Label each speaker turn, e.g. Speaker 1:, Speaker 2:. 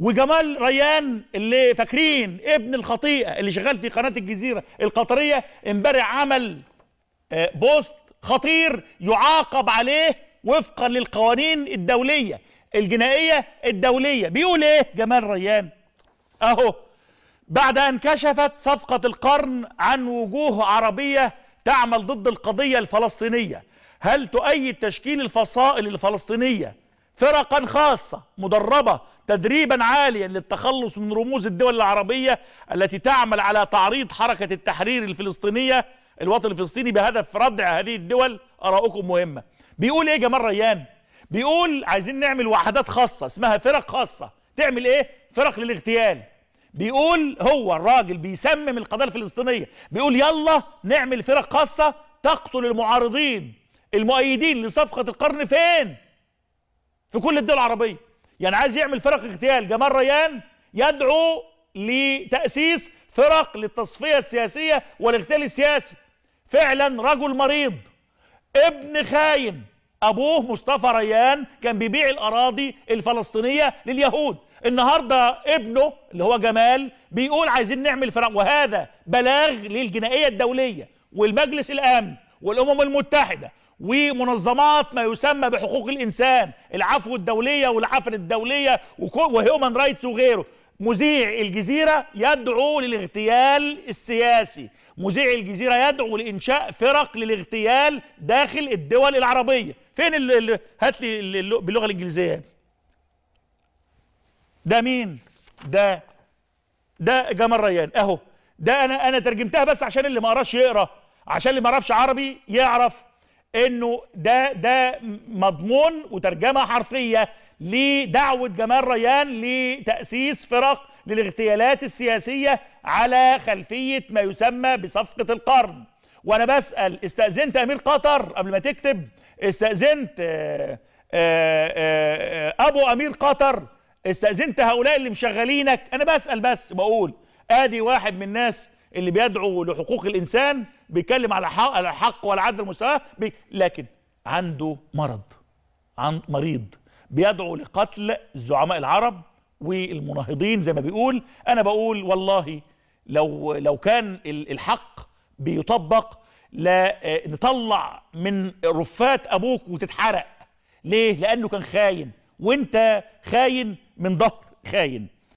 Speaker 1: وجمال ريان اللي فاكرين ابن الخطيئه اللي شغال في قناه الجزيره القطريه امبارح عمل آه، بوست خطير يعاقب عليه وفقا للقوانين الدوليه الجنائيه الدوليه بيقول ايه جمال ريان اهو بعد ان كشفت صفقه القرن عن وجوه عربيه تعمل ضد القضيه الفلسطينيه هل تؤيد تشكيل الفصائل الفلسطينيه فرقا خاصة مدربة تدريبا عاليا للتخلص من رموز الدول العربية التي تعمل على تعريض حركة التحرير الفلسطينية الوطن الفلسطيني بهدف ردع هذه الدول آراؤكم مهمة بيقول ايه جمال ريان بيقول عايزين نعمل وحدات خاصة اسمها فرق خاصة تعمل ايه فرق للاغتيال بيقول هو الراجل بيسمم القضية الفلسطينية بيقول يلا نعمل فرق خاصة تقتل المعارضين المؤيدين لصفقة القرن فين في كل الدول العربيه يعني عايز يعمل فرق اغتيال جمال ريان يدعو لتاسيس فرق للتصفيه السياسيه والاغتيال السياسي فعلا رجل مريض ابن خاين ابوه مصطفى ريان كان بيبيع الاراضي الفلسطينيه لليهود النهارده ابنه اللي هو جمال بيقول عايزين نعمل فرق وهذا بلاغ للجنائيه الدوليه والمجلس الامن والامم المتحده ومنظمات ما يسمى بحقوق الانسان العفو الدوليه والعفن الدوليه وهيومن رايتس وغيره مذيع الجزيره يدعو للاغتيال السياسي مذيع الجزيره يدعو لانشاء فرق للاغتيال داخل الدول العربيه فين هات لي باللغه الانجليزيه ده مين ده ده جمال ريان اهو ده انا انا ترجمتها بس عشان اللي ما قراش يقرا عشان اللي ما يعرفش عربي يعرف انه ده ده مضمون وترجمه حرفيه لدعوه جمال ريان لتاسيس فرق للاغتيالات السياسيه على خلفيه ما يسمى بصفقه القرن وانا بسال استاذنت امير قطر قبل ما تكتب استاذنت آه، آه، آه، ابو امير قطر استاذنت هؤلاء اللي مشغلينك انا بسال بس بقول ادي واحد من الناس اللي بيدعو لحقوق الانسان بيتكلم على حق على الحق والعدل والمساواه لكن عنده مرض عن مريض بيدعو لقتل زعماء العرب والمناهضين زي ما بيقول انا بقول والله لو لو كان الحق بيطبق لا آه، نطلع من رفات ابوك وتتحرق ليه لانه كان خاين وانت خاين من ظهر خاين